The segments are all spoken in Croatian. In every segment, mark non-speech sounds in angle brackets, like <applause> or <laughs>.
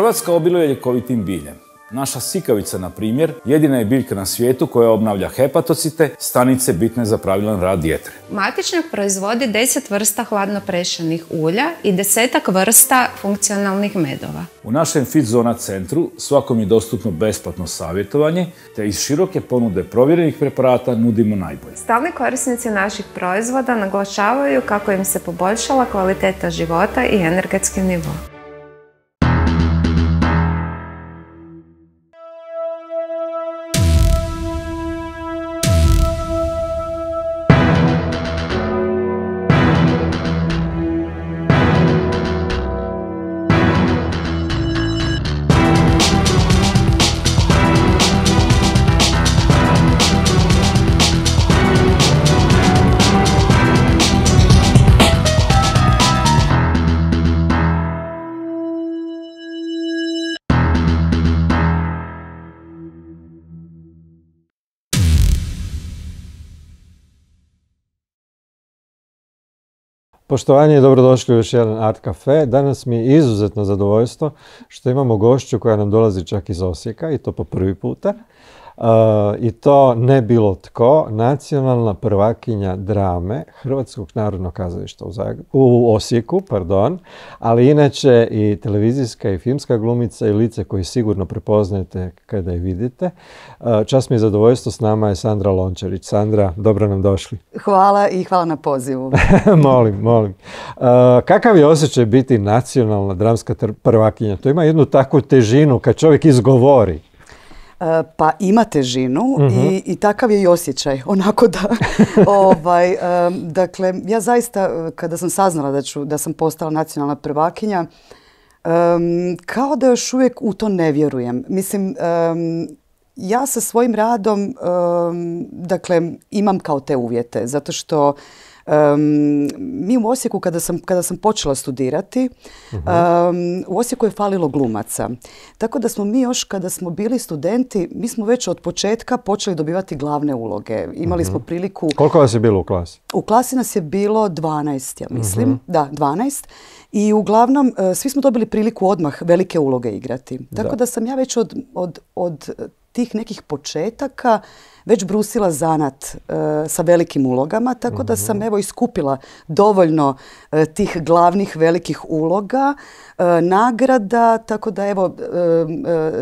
Hrvatska obiluje ljekovitim biljem. Naša sikavica, na primjer, jedina je biljka na svijetu koja obnavlja hepatocite, stanice bitne za pravilan rad jetre. Matičnjak proizvodi 10 vrsta hladno prešenih ulja i desetak vrsta funkcionalnih medova. U našem FitZona centru svakom je dostupno besplatno savjetovanje, te iz široke ponude provjerenih preparata nudimo najbolje. Stalni korisnici naših proizvoda naglašavaju kako im se poboljšala kvaliteta života i energetski nivo. Poštovanje i dobrodošli u još jedan Art Cafe. Danas mi je izuzetno zadovoljstvo što imamo gošću koja nam dolazi čak iz Osijeka i to po prvi puta i to ne bilo tko, nacionalna prvakinja drame Hrvatskog narodnog kazališta u, u Osijeku, pardon, ali inače i televizijska i filmska glumica i lice koje sigurno prepoznajete kada je vidite. E, Čas mi je zadovoljstvo, s nama je Sandra Lončarić. Sandra, dobro nam došli. Hvala i hvala na pozivu. <laughs> molim, molim. E, kakav je osjećaj biti nacionalna dramska prvakinja? To ima jednu takvu težinu kad čovjek izgovori. E, pa ima težinu mhm. i, takav je i osjećaj. Onako da, <laughs> ovaj, e, dakle, ja zaista e, kada sam saznala da, ću, da sam postala nacionalna prvakinja, kao da još uvijek u to ne vjerujem. Mislim, ja sa svojim radom, dakle, imam kao te uvjete, zato što mi u Osijeku, kada sam, kada sam počela studirati, uh u Osijeku je falilo glumaca. Tako da smo mi još kada smo bili studenti, mi smo već od početka počeli dobivati glavne uloge. Imali mhm. smo priliku... Koliko vas je bilo u klasi? U klasi nas je bilo 12, ja mislim. Mhm. Da, 12. I uglavnom, e, svi smo dobili priliku odmah velike uloge igrati. Tako da, sam ja već od, tih nekih početaka već brusila zanat e, sa velikim ulogama, tako da sam mhm. evo iskupila dovoljno e, tih glavnih velikih uloga, nagrada, tako da evo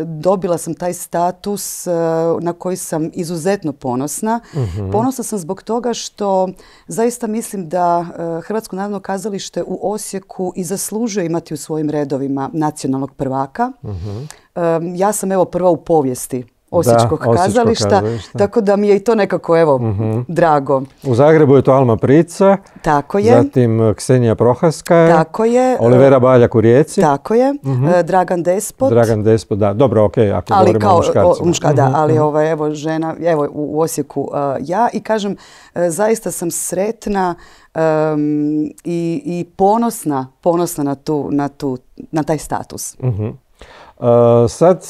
dobila sam taj status na koji sam izuzetno ponosna. Mhm. Ponosna sam zbog toga što zaista mislim da Hrvatsko narodno kazalište u Osijeku i zaslužuje imati u svojim redovima nacionalnog prvaka. ja sam evo prva u povijesti Osječkog, kazališta, tako da mi je i to nekako evo mhm. drago. U Zagrebu je to Alma Prica, tako je. zatim eh, Ksenija Prohaska, tako je. Olivera Baljak u Rijeci, tako je. Mhm. Eh, Dragan Despot. Dragan Despot, da, dobro, ok, ako ali govorimo kao, o Muška, da, mhm, ali ovaj, evo žena, evo u Osijeku eh, ja i kažem, zaista sam sretna um, i, i ponosna, ponosna na, tu, na, tu, na taj status. uh Eh, sad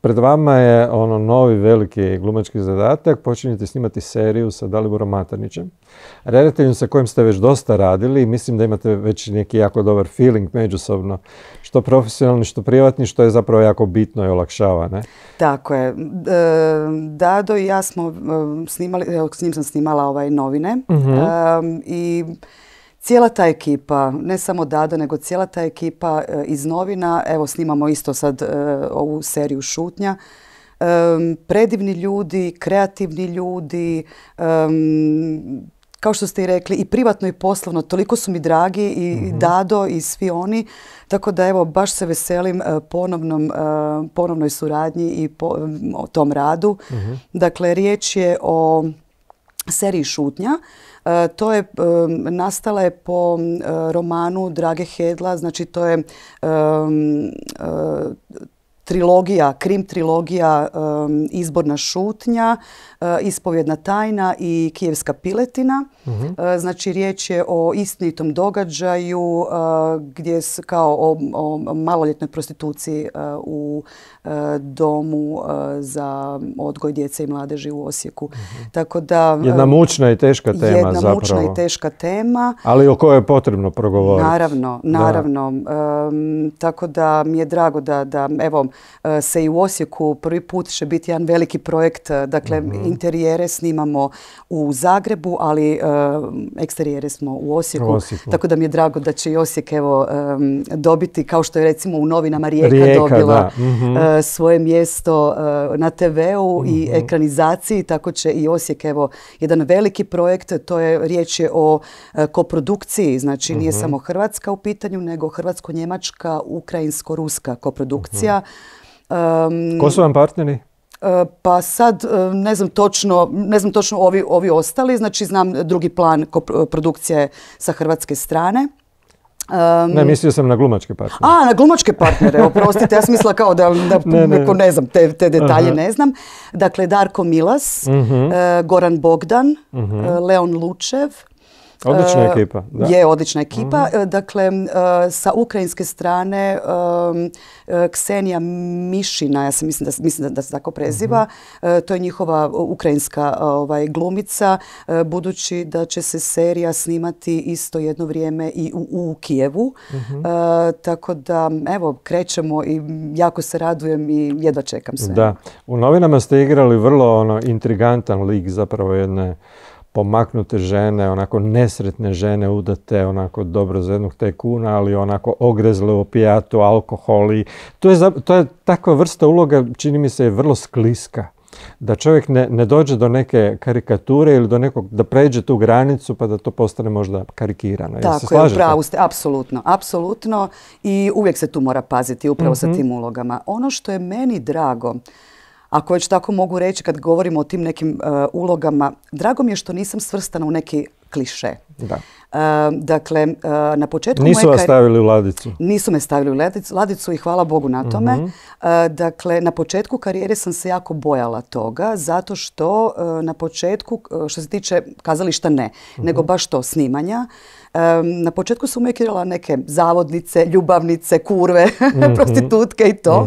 pred vama je ono novi veliki glumački zadatak, počinjete snimati seriju sa Daliborom Matarnićem, redateljem sa kojim ste već dosta radili i mislim da imate već neki jako dobar feeling međusobno, što profesionalni, što privatni, što je zapravo jako bitno i olakšava, ne? Tako je. Eh, Dado i ja smo eh, snimali, s njim sam snimala ovaj novine mhm. i Cijela ta ekipa, ne samo Dado, nego cijela ta ekipa eh, iz novina, evo snimamo isto sad eh, ovu seriju Šutnja, predivni ljudi, kreativni ljudi, kao što ste i rekli, i privatno i poslovno, toliko su mi dragi i mhm. Dado i svi oni, tako da evo baš se veselim eh, ponovnoj suradnji i tom radu. Mhm. Dakle, riječ je o seriji Šutnja. E, to je nastala je po romanu Drage Hedla, znači to je e, trilogija, krim trilogija Izborna šutnja, e, Ispovjedna tajna i Kijevska piletina. Mhm. Znači riječ je o istinitom događaju gdje kao o, o maloljetnoj prostituciji u E, domu e, za odgoj djece i mladeži u Osijeku. Mhm. Tako da... E, jedna mučna i teška tema zapravo. Jedna mučna i teška tema. Ali o kojoj je potrebno progovoriti. Naravno, naravno. tako da mi je drago da, da evo, se i u Osijeku prvi put će biti jedan veliki projekt. Dakle, mhm. interijere snimamo u Zagrebu, ali eksterijere smo u Osijeku. Tako da mi je drago da će i Osijek evo, dobiti, kao što je recimo u novinama Rijeka, dobila mhm. E, svoje mjesto e, na TV-u i mhm. ekranizaciji, tako će i Osijek, evo, jedan veliki projekt, to je riječ je o e, koprodukciji, znači nije mhm. samo Hrvatska u pitanju, nego Hrvatsko-Njemačka, Ukrajinsko-Ruska koprodukcija. Mhm. Ko su vam partneri? Pa sad ne znam točno, ne znam točno ovi, ovi ostali, znači znam drugi plan produkcije sa hrvatske strane ne, mislio sam na glumačke partnere. A, na glumačke partnere, oprostite, ja sam mislila kao da, da <laughs> ne, Neko, ne znam, te, detalje ne znam. Dakle, Darko Milas, mhm. eh, Goran Bogdan, mhm. eh, Leon Lučev, Odlična e, ekipa. Da. Je odlična ekipa. Mhm. E, dakle, e, sa ukrajinske strane Ksenija Mišina, ja se mislim da, mislim da, se tako preziva, mhm. to je njihova ukrajinska ovaj, glumica, budući da će se serija snimati isto jedno vrijeme i u, Kijevu. Mhm. Tako da, evo, krećemo i jako se radujem i jedva čekam sve. Da. U novinama ste igrali vrlo ono, intrigantan lik zapravo jedne pomaknute žene, onako nesretne žene udate, onako dobro za jednog kuna, ali onako ogrezle u opijatu, alkohol i to je, je takva vrsta uloga, čini mi se, je vrlo skliska. Da čovjek ne, dođe do neke karikature ili do nekog, da pređe tu granicu pa da to postane možda karikirano. Tako je, ste, apsolutno, apsolutno i uvijek se tu mora paziti upravo sa mhm. tim ulogama. Ono što je meni drago, ako već tako mogu reći kad govorimo o tim nekim e, ulogama, drago mi je što nisam svrstana u neki kliše. Da. E, dakle, e, na početku Nisu moje vas stavili u ladicu? Nisu me stavili u ladicu, ladicu i hvala Bogu na tome. Mhm. dakle, na početku karijere sam se jako bojala toga, zato što na početku, što se tiče kazališta ne, mhm. nego baš to, snimanja, na početku sam uvijek neke zavodnice, ljubavnice, kurve, <laughs> mhm. prostitutke i to.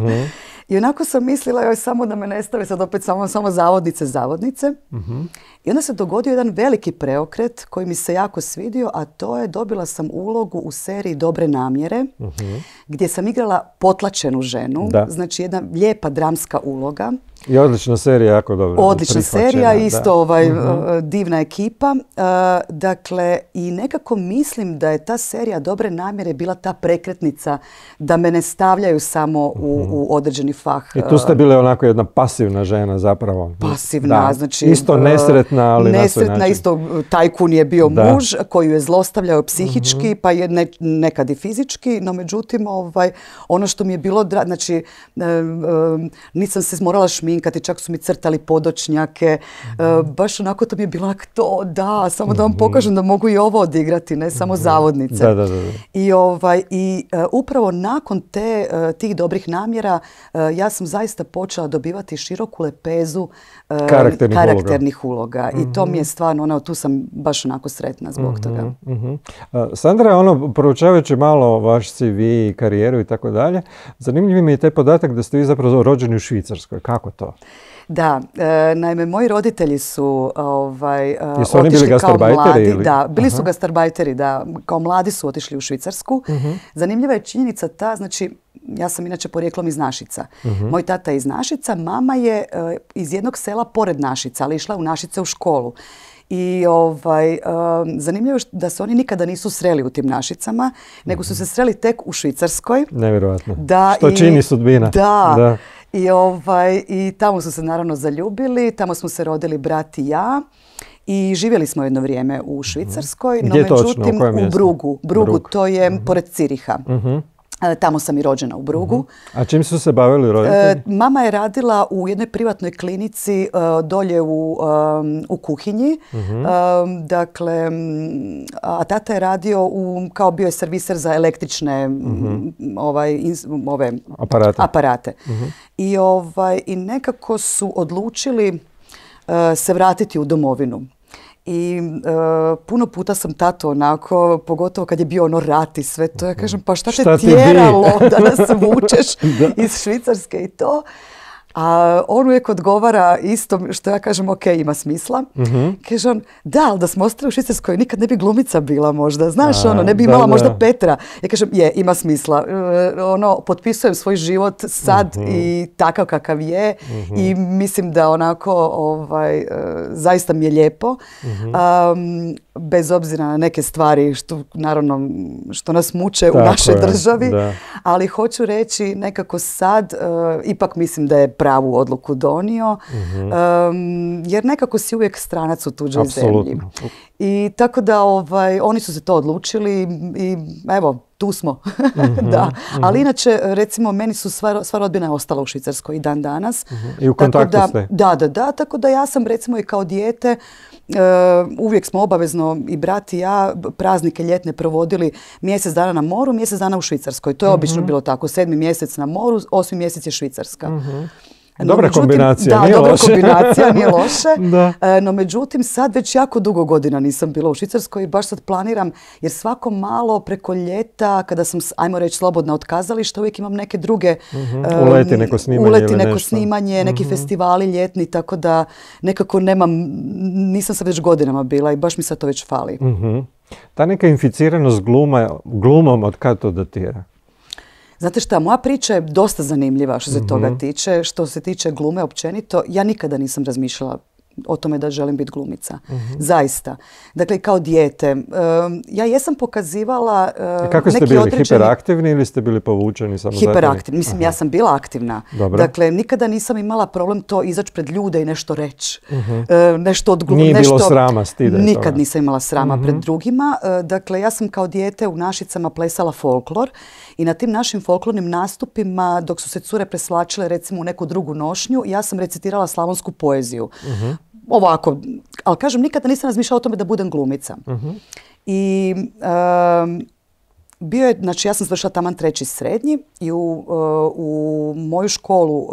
I onako sam mislila, joj, samo da me ne sad opet samo, samo zavodnice, zavodnice. uh i onda se dogodio jedan veliki preokret koji mi se jako svidio, a to je dobila sam ulogu u seriji Dobre namjere, mhm. gdje sam igrala potlačenu ženu, znači jedna lijepa dramska uloga. I odlična serija, jako dobro. Odlična serija, isto ovaj, mhm. eh, divna ekipa. Eh, dakle, i nekako mislim da je ta serija Dobre namjere bila ta prekretnica da me ne stavljaju samo u, mhm. određeni fah. I tu ste eh, bile onako jedna pasivna žena zapravo. Pasivna, znači... Isto nesretna nesretna, nesretna, na isto tajkun je bio muž koji ju je zlostavljao psihički, mhm. pa je nekad i fizički, no međutim ovaj, ono što mi je bilo, znači e, e, nisam se morala šminkati, čak su mi crtali podočnjake, e, mhm. baš onako to mi je bilo to, da, samo da vam mhm. pokažem da mogu i ovo odigrati, ne samo zavodnice. Da, da, da. I, ovaj, i upravo nakon te, tih dobrih namjera ja sam zaista počela dobivati široku lepezu karakternih, uloga i to mi je mhm. stvarno, ono, tu sam baš onako sretna zbog mhm, toga. Mhm. E, Sandra, ono, proučavajući malo vaš CV i karijeru i tako dalje, zanimljiv mi je taj podatak da ste vi zapravo rođeni u Švicarskoj. Kako to? Da, e, naime, moji roditelji su ovaj, e, otišli bili kao mladi. Da, bili su gastarbajteri, da. Kao mladi su otišli u Švicarsku. Zanimljiva je činjenica ta, znači, ja sam inače porijeklom iz Našica. Moj tata je iz Našica, mama je e, iz jednog sela pored Našica, ali išla u Našice u školu. I ovaj, e, zanimljivo je da se oni nikada nisu sreli u tim našicama, nego su se sreli tek u Švicarskoj. Nevjerojatno. Da, Što i, čini sudbina. Da. I, ovaj, I tamo su se naravno zaljubili, tamo smo se rodili brat i ja. I živjeli smo jedno vrijeme u Švicarskoj, mhm. no Gdje međutim točno? u, u Brugu. Brugu, to je mhm. pored Ciriha. Mhm. E, tamo sam i rođena u Brugu. Mhm. A čim su se bavili e, roditelji? Mama je radila u jednoj privatnoj klinici e, dolje u, kuhinji. Mhm. dakle, a tata je radio kao bio je serviser za električne mhm. ovaj, aparate. I, ovaj, I nekako su odlučili se vratiti u domovinu. I e, puno puta sam tato onako, pogotovo kad je bio ono rat i sve to, ja mhm. kažem pa šta te tjeralo <laughs> da nas vučeš <laughs> iz Švicarske i to. A on uvijek odgovara isto što ja kažem, ok, ima smisla. Mhm. Kaže on, da, ali da smo ostali u Švicarskoj nikad ne bi glumica bila možda. Znaš, ono, ne bi imala možda Petra. Ja kažem, je, ima smisla. E, ono, potpisujem svoj život sad mhm. i takav kakav je. Mhm. I mislim da onako, ovaj, e, zaista mi je lijepo. bez obzira na neke stvari što, naravno, što nas muče u našoj državi. Ali hoću reći, nekako sad, e, ipak mislim da je pravu odluku donio, mhm. jer nekako si uvijek stranac u tuđoj Absolutno. zemlji. I tako da ovaj, oni su se to odlučili i evo, tu smo, mhm, <laughs> da. Mhm. Ali inače, recimo, meni su sva, sva rodbina ostala u Švicarskoj i dan danas. mm I u kontaktu da, ste? Da, da, da. Tako da ja sam recimo i kao dijete, eh, uvijek smo obavezno i brat i ja praznike ljetne provodili mjesec dana na moru, mjesec dana u Švicarskoj. To je obično bilo tako. Sedmi mjesec na moru, osmi mjesec je Švicarska dobra no, kombinacija, da, dobra kombinacija, nije <laughs> loše. E, no međutim, sad već jako dugo godina nisam bila u Švicarskoj i baš sad planiram, jer svako malo preko ljeta, kada sam, ajmo reći, slobodna od kazališta, uvijek imam neke druge... Mhm. Uleti neko snimanje Uleti neko snimanje, neki mhm. festivali ljetni, tako da nekako nemam, nisam sad već godinama bila i baš mi sad to već fali. Mhm. Ta neka inficiranost glumom od kada to datira? Znate šta, moja priča je dosta zanimljiva što se toga mhm. tiče. Što se tiče glume općenito, ja nikada nisam razmišljala o tome da želim biti glumica. Mhm. Zaista. Dakle, kao dijete. ja jesam pokazivala uh, Kako ste bili? Hiperaktivni ili ste bili povučeni? samo Hiperaktivni. Mislim, ja sam bila aktivna. Dakle, nikada nisam imala problem to izaći pred ljude i nešto reći. Mhm. nešto od Nije nešto... bilo srama, stide. Nikad toga. nisam imala srama pred mhm. drugima. E, dakle, ja sam kao dijete u Našicama plesala folklor i na tim našim folklornim nastupima, dok su se cure preslačile recimo u neku drugu nošnju, ja sam recitirala slavonsku poeziju ovako, ali kažem, nikada nisam razmišljala o tome da budem glumica. Mhm. I bio je, znači ja sam završila taman treći srednji i u, e, u moju školu, e,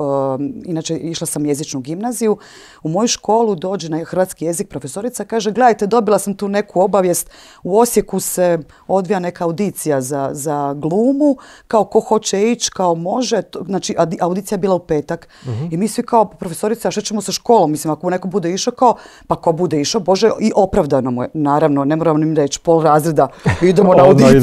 inače išla sam jezičnu gimnaziju, u moju školu dođe na hrvatski jezik profesorica, kaže gledajte dobila sam tu neku obavijest, u Osijeku se odvija neka audicija za, za glumu, kao ko hoće ići, kao može, znači audicija je bila u petak mhm. i mi svi kao profesorica, a što ćemo sa školom, mislim ako neko bude išao kao, pa ko bude išao, bože i opravdano mu je, naravno, ne moram im reći pol razreda, <laughs> idemo na audiciju.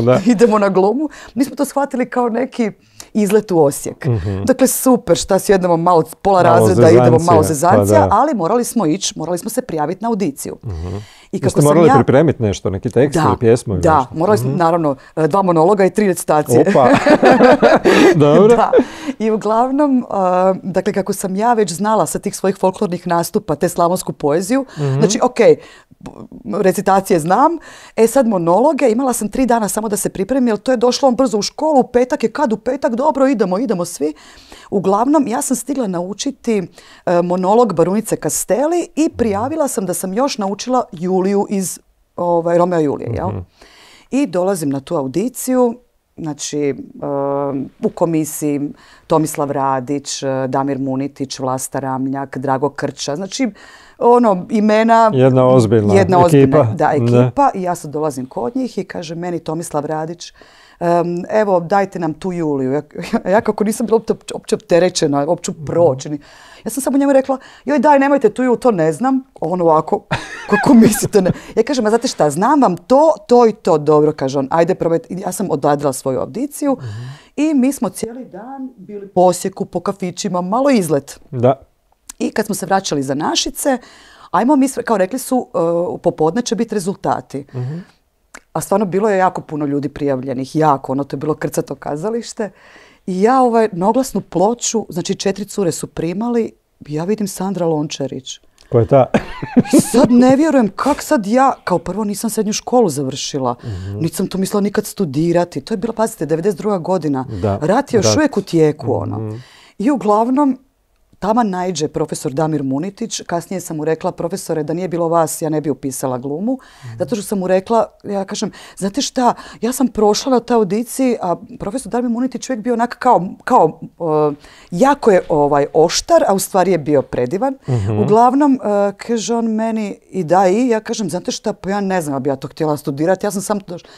<laughs> idemo na glumu. Mi smo to shvatili kao neki izlet u Osijek. Mhm. Dakle, super, šta si jednom malo pola razreda, idemo malo pa zezancija, ali morali smo ići, morali smo se prijaviti na audiciju. Mhm. I kako morali pripremiti nešto, neki tekst da, ili pjesmu? da, morali smo, mhm. naravno, e, dva monologa i tri recitacije. Opa, <laughs> dobro. da. I uglavnom, e, dakle, kako sam ja već znala sa tih svojih folklornih nastupa, te slavonsku poeziju, mhm. znači, ok, recitacije znam, e sad monologe, imala sam tri dana samo da se pripremim, jer to je došlo on brzo u školu, petak je kad u petak, dobro, idemo, idemo svi. Uglavnom, ja sam stigla naučiti e, monolog Barunice Kasteli i prijavila sam da sam još naučila Juliju iz ovaj, Romeo i Julije. Jel? Mhm. I dolazim na tu audiciju, znači e, u komisiji Tomislav Radić, e, Damir Munitić, Vlasta Ramljak, Drago Krča, znači ono imena... Jedna ozbiljna ekipa. da, ekipa. I ja sad dolazim kod njih i kaže meni Tomislav Radić, evo dajte nam tu Juliju. Ja, <laughs> kako nisam bila uopće opterećena, uopće brođeni. Mhm. Ja sam samo njemu rekla, joj daj nemojte tu Juliju, to ne znam. On ovako, <laughs> kako mislite Ja kažem, a znate šta, znam vam to, to i to. Dobro, kaže on, ajde probajte. Ja sam odladila svoju audiciju mhm. i mi smo cijeli dan bili po po kafićima, malo izlet. Da. I kad smo se vraćali za Našice, ajmo mi, kao rekli su, eh, popodne će biti rezultati. Mhm a stvarno bilo je jako puno ljudi prijavljenih, jako, ono to je bilo krcato kazalište. I ja ovaj, na oglasnu ploču, znači četiri cure su primali, ja vidim Sandra Lončarić. Ko je ta? sad ne vjerujem, kak sad ja, kao prvo nisam srednju školu završila, mm-hmm. sam to mislila nikad studirati. To je bilo, pazite, 92. godina. Da, Rat je još uvijek u tijeku, ono. Mhm. I uglavnom, Tama najđe profesor Damir Munitić, kasnije sam mu rekla, profesore, da nije bilo vas, ja ne bi upisala glumu, mhm. zato što sam mu rekla, ja kažem, znate šta, ja sam prošla na ta audiciji, a profesor Damir Munitić uvijek bio onak kao, jako je ovaj oštar, a u stvari je bio predivan. Mhm. Uglavnom, e, kaže on meni i da i, ja kažem, znate šta, pa ja ne znam, bi ja to htjela studirati, ja sam sam došla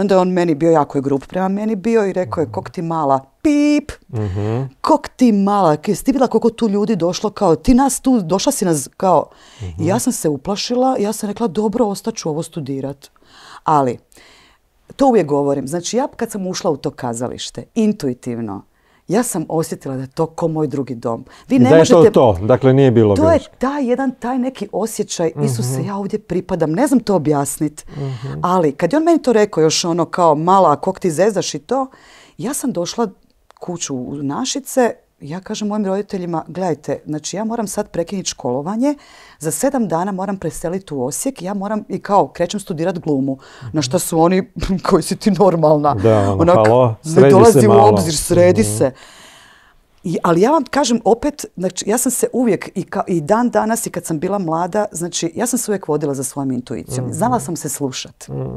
onda je on meni bio, jako je grup prema meni bio i rekao je, mhm. kok ti mala, pip, uh mhm. kok ti mala, jesi ti bila koliko tu ljudi došlo, kao ti nas tu, došla si nas, kao. Mhm. ja sam se uplašila, ja sam rekla, dobro, ostaću ovo studirat. Ali, to uvijek govorim, znači ja kad sam ušla u to kazalište, intuitivno, ja sam osjetila da je to ko moj drugi dom. Vi ne da je možete... to to, dakle nije bilo To je taj jedan, taj neki osjećaj, mhm. Isuse, ja ovdje pripadam, ne znam to objasniti. Mhm. Ali kad je on meni to rekao još ono kao mala, kog ti zezaš i to, ja sam došla kuću u Našice, ja kažem mojim roditeljima, gledajte, znači ja moram sad prekinuti školovanje, za sedam dana moram preseliti u Osijek, ja moram i kao krećem studirati glumu. Na što su oni, <laughs> koji si ti normalna, da, ono, Onak, ne dolazi u obzir, sredi mhm. se. ali ja vam kažem opet, znači ja sam se uvijek i, dan danas i kad sam bila mlada, znači ja sam se uvijek vodila za svojom intuicijom. Znala mhm. sam se slušati. Mhm.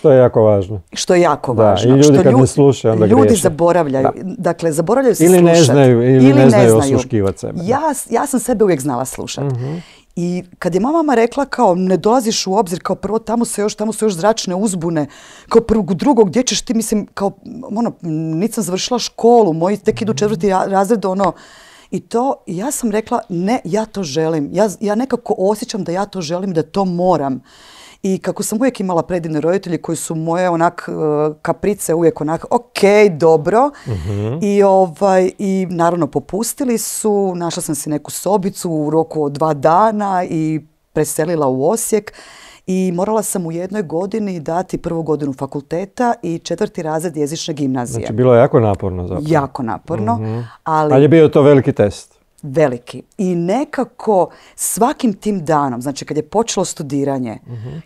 Što je jako važno. Što je jako da, važno. I ljudi kad ne slušaju, onda Ljudi zaboravljaju. Dakle, zaboravljaju se ili slušati. Ne znaju, ili, ne, znaju osluškivati sebe. Ja, ja sam sebe uvijek znala slušati. Mhm. I kad je mama rekla kao ne dolaziš u obzir, kao prvo tamo se još, tamo su još zračne uzbune, kao prvog drugog gdje ćeš ti, mislim, kao ono, nisam završila školu, moji tek idu četvrti razred, ono, i to, ja sam rekla, ne, ja to želim. Ja, ja nekako osjećam da ja to želim, da to moram. I kako sam uvijek imala predivne roditelje koji su moje onak e, kaprice uvijek onak ok, dobro. Mhm. I, ovaj, I naravno popustili su, našla sam si neku sobicu u roku od dva dana i preselila u Osijek. I morala sam u jednoj godini dati prvu godinu fakulteta i četvrti razred jezične gimnazije. Znači bilo je jako naporno zapravo. Jako naporno. Mhm. Ali... ali je bio to veliki test veliki. I nekako svakim tim danom, znači kad je počelo studiranje,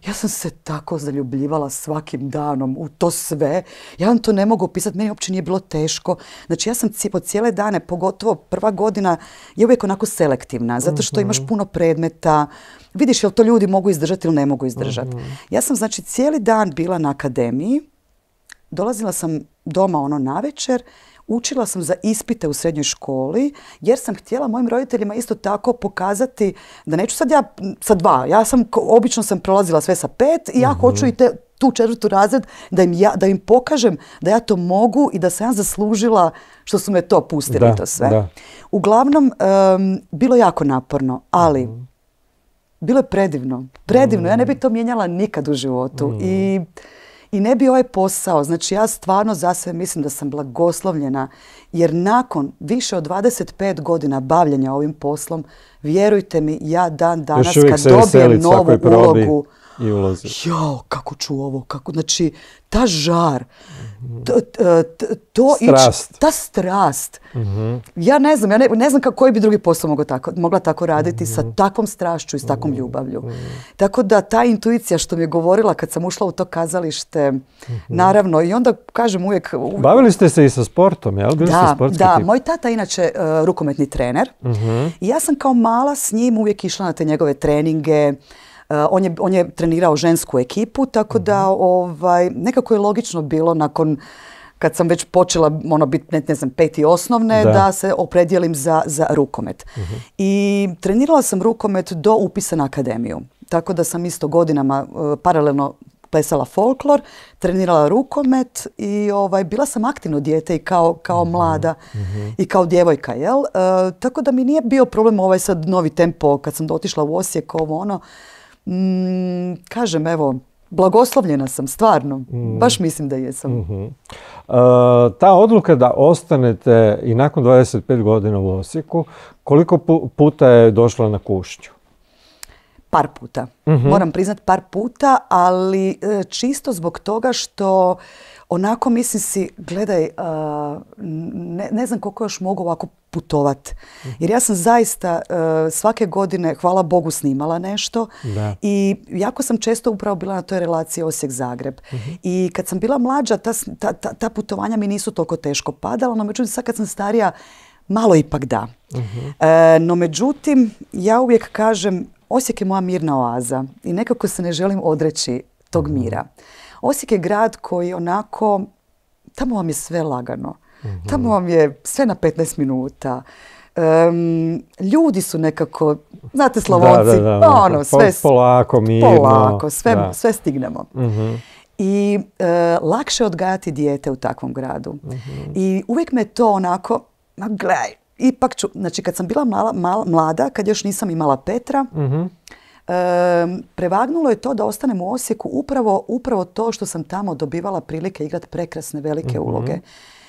ja sam se tako zaljubljivala svakim danom u to sve. Ja vam to ne mogu opisati, meni uopće nije bilo teško. Znači ja sam po cijele dane, pogotovo prva godina je uvijek onako selektivna, zato što imaš mhm. puno predmeta, vidiš jel to ljudi mogu izdržati ili ne mogu izdržati. Mhm. Ja sam znači cijeli dan bila na akademiji, dolazila sam doma ono na večer Učila sam za ispite u srednjoj školi jer sam htjela mojim roditeljima isto tako pokazati da neću sad ja sa dva. Ja sam, obično sam prolazila sve sa pet i ja mhm. hoću i te, tu četvrtu razred da im, ja, da im pokažem da ja to mogu i da sam ja zaslužila što su me to pustili to sve. Da. Uglavnom, um, bilo jako naporno, ali mhm. bilo je predivno. Predivno, ja ne bih mhm. to mijenjala nikad u životu. I i ne bi ovaj posao, znači ja stvarno za sve mislim da sam blagoslovljena jer nakon više od 25 godina bavljenja ovim poslom, vjerujte mi, ja dan danas kad dobijem novu ulogu, i Jo, kako ću ovo, kako, znači, ta žar, to, strast. ta strast. Mhm. Ja ne znam, ja ne, znam kako koji bi drugi posao mogla tako, mogla tako raditi sa mhm. takvom strašću i s takvom mhm. ljubavlju. Tako da ta intuicija što mi je govorila kad sam ušla u to kazalište, naravno, i onda kažem uvijek... Bavili ste se i sa sportom, jel? Bili da, ste da. Tip? Moj tata je inače e, rukometni trener i ja sam kao mala s njim uvijek išla na te njegove treninge, Eh, on je, on je trenirao žensku ekipu, tako da mhm. ovaj, nekako je logično bilo nakon kad sam već počela ono biti ne, znam peti osnovne da, se opredjelim za, za rukomet. Mhm. I trenirala sam rukomet do upisa na akademiju. Tako da sam isto godinama eh, paralelno plesala folklor, trenirala rukomet i ovaj bila sam aktivno dijete i kao, kao mhm. mlada i kao djevojka, jel? Eh, tako da mi nije bio problem ovaj sad novi tempo kad sam dotišla u Osijek, ovo ono. Mm, kažem, evo, blagoslovljena sam, stvarno. Mm. Baš mislim da jesam. Mhm. E, ta odluka da ostanete i nakon 25 godina u Osijeku, koliko puta je došla na kušću? Par puta. Mhm. Moram priznat par puta, ali e, čisto zbog toga što onako mislim si, gledaj, uh, ne, ne znam koliko još mogu ovako putovat. Mhm. Jer ja sam zaista uh, svake godine, hvala Bogu, snimala nešto i jako sam često upravo bila na toj relaciji Osijek-Zagreb. Mhm. I kad sam bila mlađa, ta, ta, ta putovanja mi nisu toliko teško padala, no međutim sad kad sam starija, malo ipak da. Mhm. Uh, no međutim, ja uvijek kažem, Osijek je moja mirna oaza i nekako se ne želim odreći tog mira. Osijek je grad koji onako, tamo vam je sve lagano. Mhm. Tamo vam je sve na 15 minuta. ljudi su nekako, znate Slavonci, pa ono, sve... Polako, mirno. sve, stignemo. Mhm. I e, lakše lakše odgajati dijete u takvom gradu. Mhm. I uvijek me to onako, ma gledaj, ipak ću, znači kad sam bila mlada, kad još nisam imala Petra, prevagnulo je to da ostanem u Osijeku upravo, upravo to što sam tamo dobivala prilike igrati prekrasne velike mhm. uloge.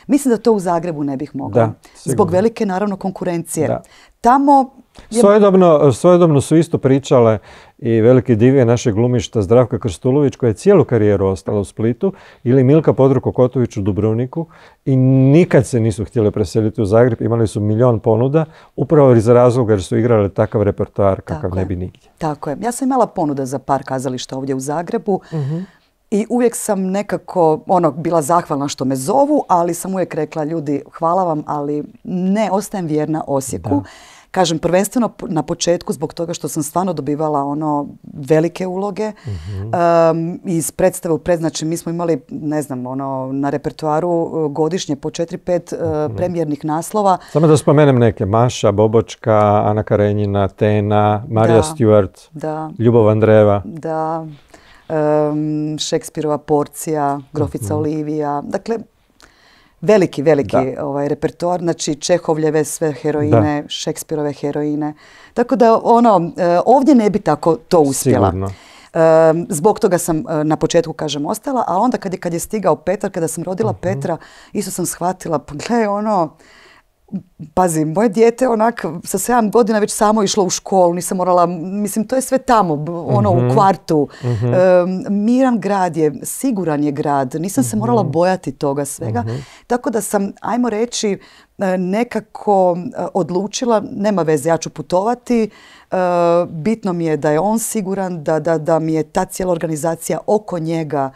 Mislim da to u Zagrebu ne bih mogla. Zbog velike, naravno, konkurencije. Da. Tamo... Je... Svojedobno, svojedobno su isto pričale i veliki div je našeg glumišta Zdravka Krstulović koja je cijelu karijeru ostala u Splitu ili Milka Podruko Kotović u Dubrovniku i nikad se nisu htjeli preseliti u Zagreb, imali su milion ponuda upravo iz razloga jer su igrali takav repertoar kakav ne bi nigdje. Tako je. Ja sam imala ponuda za par kazališta ovdje u Zagrebu. Mhm. I uvijek sam nekako ono, bila zahvalna što me zovu, ali sam uvijek rekla ljudi hvala vam, ali ne, ostajem vjerna Osijeku. Kažem, prvenstveno na početku zbog toga što sam stvarno dobivala ono velike uloge mhm. iz predstave u pred, znači mi smo imali, ne znam, ono na repertuaru e, godišnje po četiri, pet e, mhm. premijernih naslova. Samo da spomenem neke, Maša, Bobočka, Ana Karenjina, Tena, Marija Stewart, da. Ljubov Andreva. Da, um, Šekspirova porcija, Grofica mhm. Olivija, dakle veliki, veliki ovaj, repertoar, znači Čehovljeve sve heroine, da. Šekspirove heroine. Tako da ono, eh, ovdje ne bi tako to uspjela. Zbog toga sam eh, na početku, kažem, ostala, a onda kad je, kad je stigao Petar, kada sam rodila mhm. Petra, isto sam shvatila, pa ono, pazi, moje dijete onak sa 7 godina već samo išlo u školu, nisam morala, mislim to je sve tamo, ono u mhm. kvartu. Mhm. miran grad je, siguran je grad, nisam se mhm. morala bojati toga svega. Tako da sam, ajmo reći, e, nekako e, odlučila, nema veze, ja ću putovati, e, bitno mi je da je on siguran, da, da, mi je ta cijela organizacija oko njega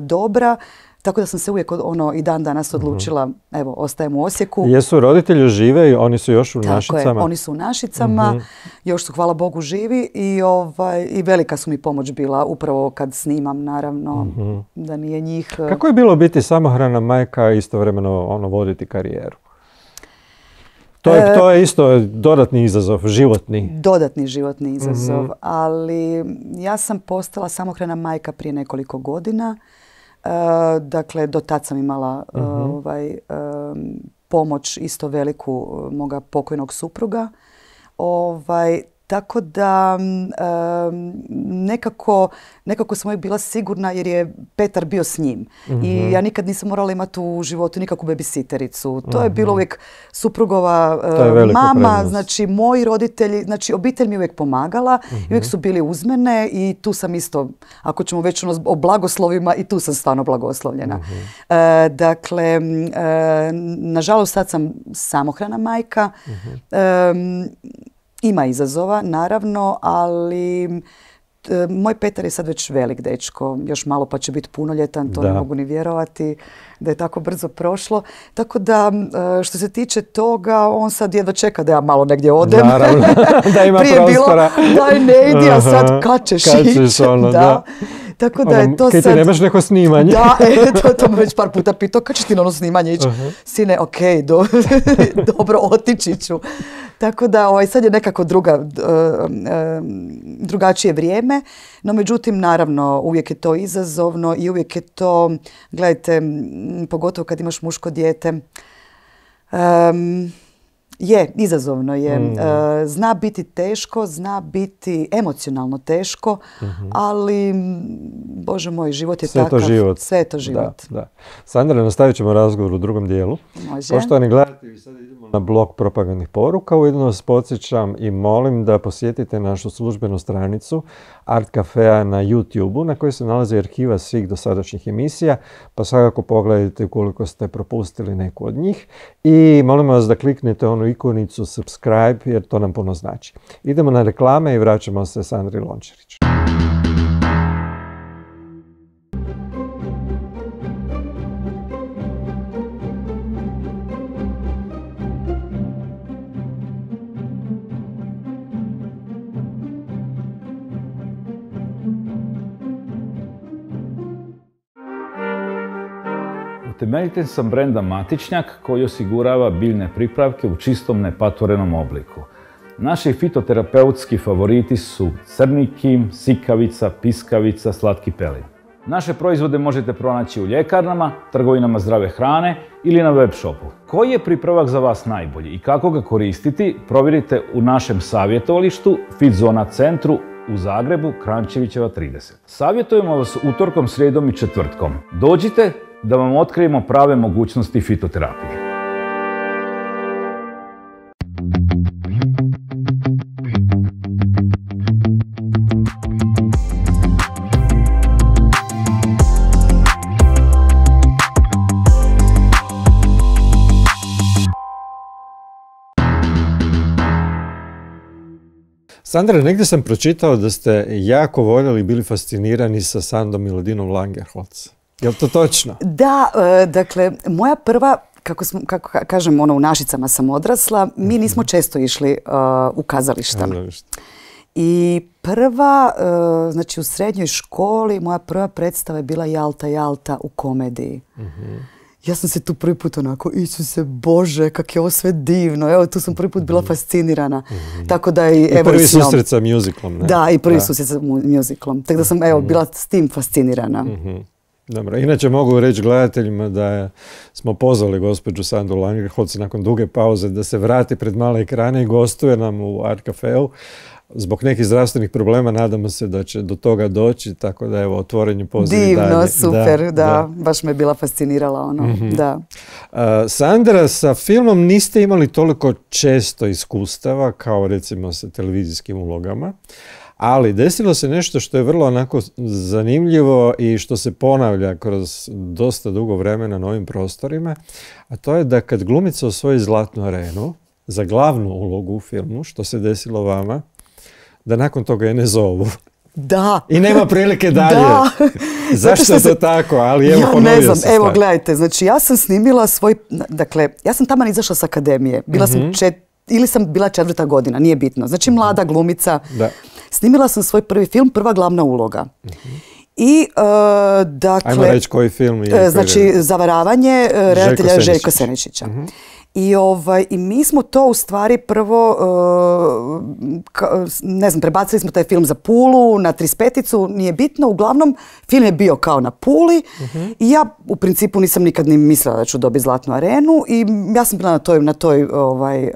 dobra. Tako da sam se uvijek ono i dan danas mhm. odlučila, evo, ostajem u Osijeku. Jesu roditelji žive i oni su još u Tako Našicama? Tako je, oni su u Našicama, mhm. još su, hvala Bogu, živi i, ovaj, i velika su mi pomoć bila upravo kad snimam, naravno, mhm. da nije njih... Eh, Kako je bilo biti samohrana majka i istovremeno ono, voditi karijeru? To je, eh, to je isto dodatni izazov, životni. Dodatni životni izazov, ali ja sam postala samohrana majka prije nekoliko godina. Eh, dakle, do tad sam imala eh, mhm. ovaj, pomoć isto veliku eh, moga pokojnog supruga. Ovaj, tako da mm, nekako, nekako sam uvijek bila sigurna jer je Petar bio s njim. I mhm. ja nikad nisam morala imati u životu nikakvu babysitericu. To je bilo mhm. uvijek suprugova mama, znači moji roditelji, znači obitelj mi uvijek pomagala i uvijek mhm. su bili uz mene i tu sam isto, ako ćemo već ono o blagoslovima i tu sam stvarno blagoslovljena. E, dakle, e, nažalost sad sam samohrana majka. Ima izazova, naravno, ali e, moj Petar je sad već velik dečko, još malo pa će biti punoljetan, to ne mogu ni vjerovati da je tako brzo prošlo. Tako da e, što se tiče toga, on sad jedva čeka da ja malo negdje odem. Naravno, da ima <laughs> Prije prostora. bilo, daj ne idi, a sad kad ćeš ići. Ono, da. Tako da ono, je to sad... ti nemaš neko snimanje. Da, e, to, to me već par puta pitao, kad će ti na ono snimanje ići? Sine, ok, <laughs> dobro, otići ću. Tako da ovaj, sad je nekako druga, e, drugačije vrijeme, no međutim naravno uvijek je to izazovno i uvijek je to, gledajte, pogotovo kad imaš muško dijete, je, izazovno je. Mm. E, zna biti teško, zna biti emocionalno teško, mhm. ali, bože moj, život je sve takav. Sve to život. Sve je to život. Da, da. Sandra, nastavit ćemo razgovor u drugom dijelu. Može. Poštovani gledatelji, sad idemo na blok propagandnih poruka. Ujedno vas podsjećam i molim da posjetite našu službenu stranicu Art Cafea na youtube na kojoj se nalazi arhiva svih dosadašnjih emisija, pa svakako pogledajte koliko ste propustili neku od njih. I molim vas da kliknete ono ikonicu subscribe jer to nam puno znači. Idemo na reklame i vraćamo se s Andri Lončarić. Utemeljitelj sam brenda Matičnjak koji osigurava biljne pripravke u čistom nepatvorenom obliku. Naši fitoterapeutski favoriti su crni kim, sikavica, piskavica, slatki pelin. Naše proizvode možete pronaći u ljekarnama, trgovinama zdrave hrane ili na web shopu. Koji je pripravak za vas najbolji i kako ga koristiti, provjerite u našem savjetovalištu Fitzona centru u Zagrebu, Krančevićeva 30. Savjetujemo vas utorkom, srijedom i četvrtkom. Dođite, da vam otkrijemo prave mogućnosti fitoterapije. Sandra, negdje sam pročitao da ste jako voljeli i bili fascinirani sa Sandom Miladinom Langerholz. Je to točno? Da, e, dakle, moja prva, kako, smo, kako kažem, ono, u Našicama sam odrasla, mi mhm. nismo često išli e, u kazališta. I prva, e, znači u srednjoj školi, moja prva predstava je bila Jalta, Jalta u komediji. Mhm. Ja sam se tu prvi put onako, se Bože, kak je ovo sve divno. Evo, tu sam prvi put bila mhm. fascinirana. Tako da i... I prvi susret sa mjuziklom, ne? Da, i prvi susret sa mjuziklom. Tako da sam, evo, bila s tim fascinirana. Dobro, inače mogu reći gledateljima da smo pozvali gospođu Sandu Langerholz nakon duge pauze da se vrati pred male ekrane i gostuje nam u Art Cafeu. Zbog nekih zdravstvenih problema nadamo se da će do toga doći, tako da evo otvorenje je poziv Divno, super, da, baš me bila fascinirala ono, mhm. da. Sandra, sa filmom niste imali toliko često iskustava kao recimo sa televizijskim ulogama. Ali desilo se nešto što je vrlo onako zanimljivo i što se ponavlja kroz dosta dugo vremena na ovim prostorima, a to je da kad glumica osvoji zlatnu arenu za glavnu ulogu u filmu, što se desilo vama, da nakon toga je ne zovu. Da. I nema prilike <laughs> dalje. Da. Zašto to se... tako? Ali evo, ja ne znam, evo gledajte, znači ja sam snimila svoj, dakle, ja sam tamo izašla s akademije, bila sam mhm. ili sam bila četvrta godina, nije bitno, znači mlada mhm. glumica. Da. Snimila sam svoj prvi film, prva glavna uloga. I, e, dakle... Ajmo reći koji film je. E, znači, Zavaravanje e, redatelja Željka mhm. I, ovaj, I mi smo to u stvari prvo, ne znam, prebacili smo taj film za Pulu, na 35 nije bitno. Uglavnom, film je bio kao na Puli mhm. i ja u principu nisam nikad ni mislila da ću dobiti Zlatnu arenu i ja sam bila na toj, na toj ovaj,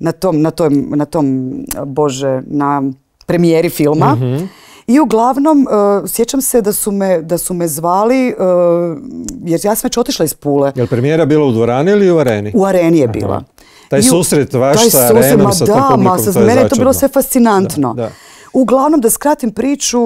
na tom, na na tom e, bože, na premijeri filma. Mhm. I uglavnom, e, sjećam se da su me, da su me zvali, e, jer ja sam već otišla iz Pule. Je premijera bila u dvorani ili u areni? U areni je bila. Aha. Taj susret vaš sa susret, arenom, sa da, ma, to mene je to bilo sve fascinantno. Da, da. Uglavnom, da skratim priču,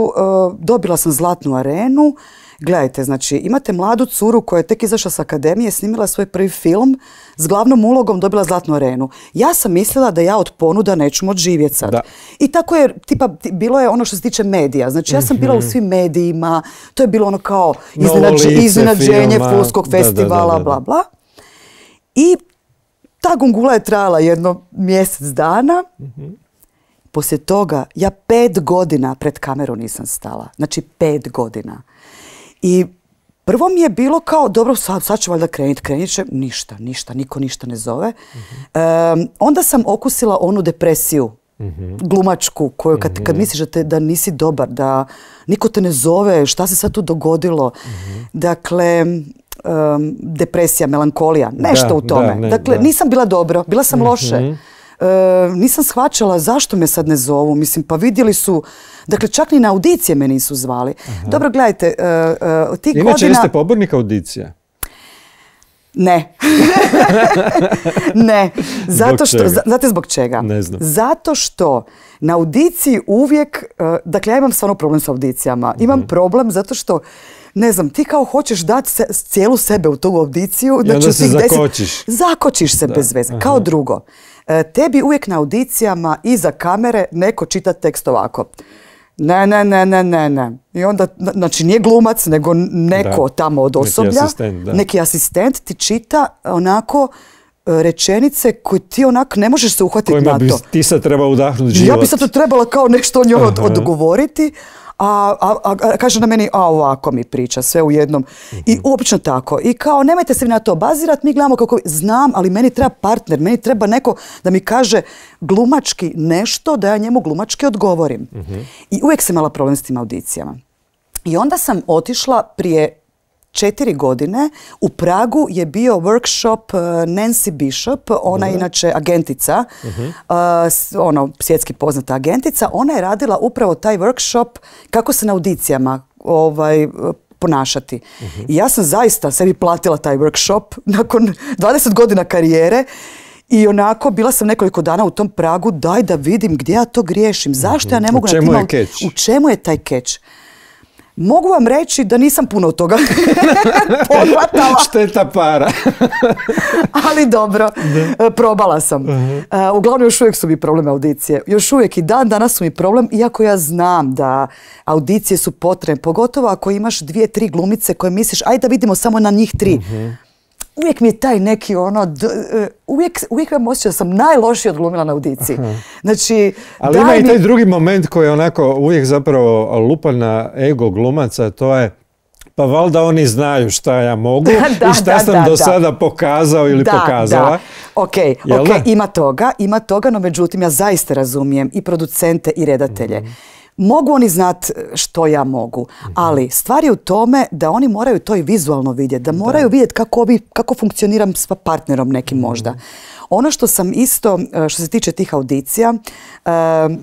dobila sam Zlatnu arenu, Gledajte, znači imate mladu curu koja je tek izašla s akademije, snimila svoj prvi film, s glavnom ulogom dobila Zlatnu arenu. Ja sam mislila da ja od ponuda neću moći živjeti sad. I tako je, tipa, bilo je ono što se tiče medija. Znači ja sam bila u mhm. svim medijima, to je bilo ono kao iznenađenje Fulskog festivala, bla, bla. I ta gungula je trajala jedno mjesec dana. Mhm. Poslije toga ja pet godina pred kameru nisam stala. Znači pet godina. I prvo mi je bilo kao, dobro, sad, ću valjda krenuti, krenit će, ništa, ništa, niko ništa ne zove. onda sam okusila onu depresiju glumačku koju kad, misliš da, nisi dobar, da niko te ne zove, šta se sad tu dogodilo. Dakle, depresija, melankolija, nešto u tome. dakle, nisam bila dobro, bila sam loše. E, nisam shvaćala zašto me sad ne zovu. Mislim, pa vidjeli su, dakle čak ni na audicije me nisu zvali. Dobro, gledajte, e, e, tih Inače, jeste pobornik audicija? Ne. <laughs> ne. Zato što, zbog znate zbog čega? Ne znam. Zato što na audiciji uvijek, e, dakle ja imam stvarno problem s audicijama. Imam mhm. problem zato što ne znam, ti kao hoćeš dati se, cijelu sebe u tu audiciju. Znači, ćeš onda se zakočiš. zakočiš se bez veze. Kao drugo, e, tebi uvijek na audicijama iza kamere neko čita tekst ovako. Ne, ne, ne, ne, ne, ne. I onda, znači nije glumac, nego neko tamo od osoblja. Neki asistent, ti čita onako e, rečenice koje ti onako ne možeš se uhvatiti na to. bi ti sad treba udahnuti život. Ja bi sad to trebala kao nešto o njoj odgovoriti, a, a, a kaže na meni, a ovako mi priča, sve u jednom. I mhm. uopće tako. I kao, nemojte se na to bazirati, mi gledamo kako, znam, ali meni treba partner, meni treba neko da mi kaže glumački nešto, da ja njemu glumački odgovorim. Mhm. I uvijek sam imala problem s tim audicijama. I onda sam otišla prije četiri godine u Pragu je bio workshop e, Nancy Bishop, ona je inače agentica, mhm. e, ono svjetski poznata agentica, ona je radila upravo taj workshop kako se na audicijama ovaj, e, ponašati. Mhm. I ja sam zaista sebi platila taj workshop nakon 20 <laughs> godina karijere i onako bila sam nekoliko dana u tom pragu daj da vidim gdje ja to griješim, zašto ja ne mhm. mogu... U čemu je U čemu je taj keč? Mogu vam reći da nisam puno od toga <laughs> pohvatala. Šteta para. <laughs> Ali dobro, e, probala sam. E, uglavnom još uvijek su mi problem audicije. Još uvijek i dan danas su mi problem, iako ja znam da audicije su potrebne, pogotovo ako imaš dvije, tri glumice koje misliš, ajde da vidimo samo na njih tri. Mhm uvijek mi je taj neki ono, e, uvijek, uvijek da sam najlošije odglumila na audiciji. Znači, Ali ima i taj drugi moment koji je onako uvijek zapravo lupa na ego glumaca, to je pa valjda oni znaju šta ja mogu <laughs> i šta sam do sada pokazao ili pokazala. Ok, ima toga, ima toga, no međutim ja zaista razumijem i producente i redatelje. Mhm. Mogu oni znat e, što ja mogu, mhm. ali stvar je u tome da oni moraju to i vizualno vidjeti, da moraju vidjeti kako, kako funkcioniram s partnerom nekim mhm. možda. Ono što sam isto, e, što se tiče tih audicija, e,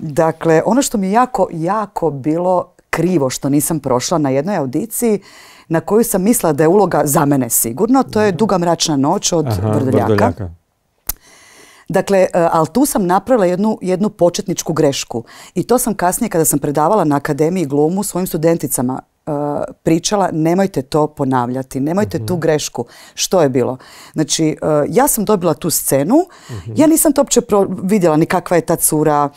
dakle, ono što mi je jako, jako bilo krivo što nisam prošla na jednoj audiciji, na koju sam mislila da je uloga za mene sigurno, to je mhm. Duga mračna noć od Aha, Vrdoljaka. Dakle, e, ali tu sam napravila jednu, jednu početničku grešku i to sam kasnije kada sam predavala na akademiji glumu svojim studenticama e, pričala, nemojte to ponavljati, nemojte tu mhm. grešku. Što je bilo? Znači, e, ja sam dobila tu scenu, mhm. ja nisam to uopće vidjela ni kakva je ta cura,